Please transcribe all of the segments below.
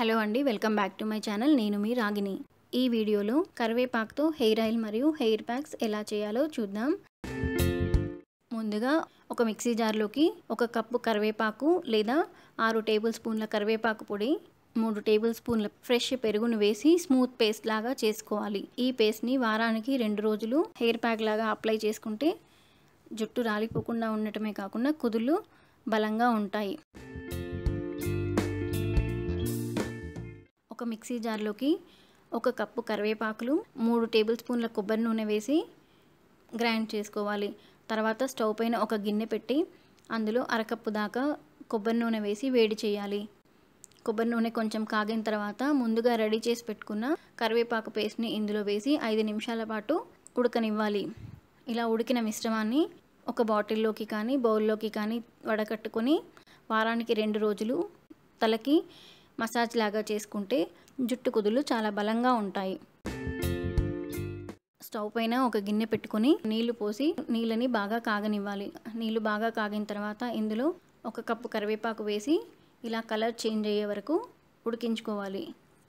hello అండి welcome back to my channel నేను మీ రాగిని ఈ వీడియోలో కరివేపాకుతో హెయిర్ ఆయిల్ మరియు హెయిర్ ప్యాక్స్ ఎలా చేయాలో చూద్దాం ముందుగా ఒక మిక్సీ జార్లోకి ఒక కప్పు కరివేపాకు లేదా ఆరు టేబుల్ స్పూన్ల కరివేపాకు పొడి మూడు టేబుల్ స్పూన్ల ఫ్రెష్ పెరుగును వేసి స్మూత్ పేస్ట్ లాగా చేసుకోవాలి ఈ పేస్ట్ని వారానికి రెండు రోజులు హెయిర్ ప్యాక్ లాగా అప్లై చేసుకుంటే జుట్టు రాలిపోకుండా ఉండటమే కాకుండా కుదుళ్ళు బలంగా ఉంటాయి ఒక మిక్సీ జార్లోకి ఒక కప్పు కరివేపాకులు మూడు టేబుల్ స్పూన్ల కొబ్బరి నూనె వేసి గ్రైండ్ చేసుకోవాలి తర్వాత స్టవ్ పైన ఒక గిన్నె పెట్టి అందులో అరకప్పు దాకా కొబ్బరి నూనె వేసి వేడి చేయాలి కొబ్బరి నూనె కొంచెం కాగిన తర్వాత ముందుగా రెడీ చేసి పెట్టుకున్న కరివేపాకు పేస్ట్ని ఇందులో వేసి ఐదు నిమిషాల పాటు ఉడకనివ్వాలి ఇలా ఉడికిన మిశ్రమాన్ని ఒక బాటిల్లోకి కానీ బౌల్లోకి కానీ వడకట్టుకొని వారానికి రెండు రోజులు తలకి మసాజ్ లాగా చేసుకుంటే జుట్టు కుదులు చాలా బలంగా ఉంటాయి స్టవ్ పైన ఒక గిన్నె పెట్టుకొని నీళ్లు పోసి నీళ్ళని బాగా కాగనివ్వాలి నీళ్లు బాగా కాగిన తర్వాత ఇందులో ఒక కప్పు కరివేపాకు వేసి ఇలా కలర్ చేంజ్ అయ్యే వరకు ఉడికించుకోవాలి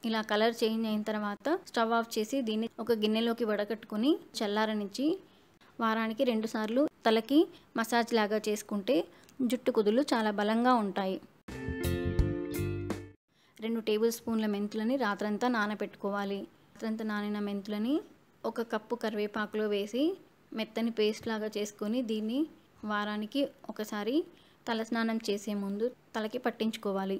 ఇలా కలర్ చేంజ్ అయిన తర్వాత స్టవ్ ఆఫ్ చేసి దీన్ని ఒక గిన్నెలోకి వడగట్టుకుని చల్లారనిచ్చి వారానికి రెండుసార్లు తలకి మసాజ్ లాగా చేసుకుంటే జుట్టు కుదులు చాలా బలంగా ఉంటాయి రెండు టేబుల్ స్పూన్ల మెంతులని రాత్రంతా నానబెట్టుకోవాలి రాత్రంతా నానిన మెంతులని ఒక కప్పు కరివేపాకులో వేసి మెత్తని పేస్ట్ లాగా చేసుకొని దీన్ని వారానికి ఒకసారి తలస్నానం చేసే ముందు తలకి పట్టించుకోవాలి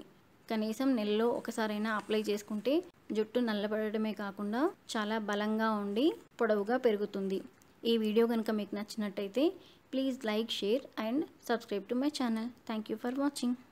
కనీసం నెలలో ఒకసారైనా అప్లై చేసుకుంటే జుట్టు నల్లబడమే కాకుండా చాలా బలంగా ఉండి పొడవుగా పెరుగుతుంది ఈ వీడియో కనుక మీకు నచ్చినట్టయితే please like share and subscribe to my channel thank you for watching